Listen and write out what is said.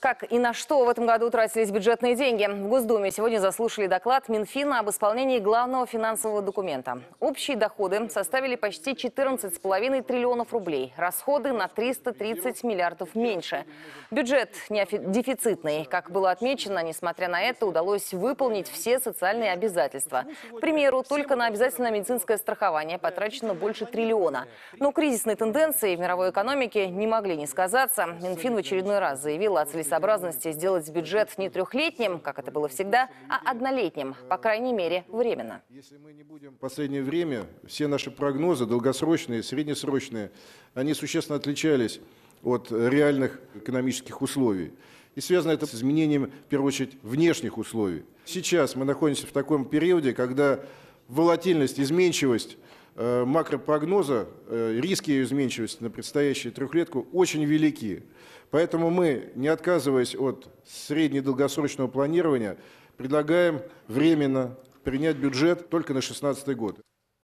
Как и на что в этом году тратились бюджетные деньги? В Госдуме сегодня заслушали доклад Минфина об исполнении главного финансового документа. Общие доходы составили почти 14,5 триллионов рублей. Расходы на 330 миллиардов меньше. Бюджет не дефицитный. Как было отмечено, несмотря на это, удалось выполнить все социальные обязательства. К примеру, только на обязательное медицинское страхование потрачено больше триллиона. Но кризисные тенденции в мировой экономике не могли не сказаться. Минфин в очередной раз заявил о целесообразности сделать бюджет не трехлетним, как это было всегда, а однолетним, по крайней мере, временно. Если мы не будем в последнее время, все наши прогнозы, долгосрочные, среднесрочные, они существенно отличались от реальных экономических условий. И связано это с изменением, в первую очередь, внешних условий. Сейчас мы находимся в таком периоде, когда волатильность, изменчивость э, макропрогноза, э, риски ее изменчивости на предстоящую трехлетку очень велики. Поэтому мы, не отказываясь от среднедолгосрочного планирования, предлагаем временно принять бюджет только на 2016 год.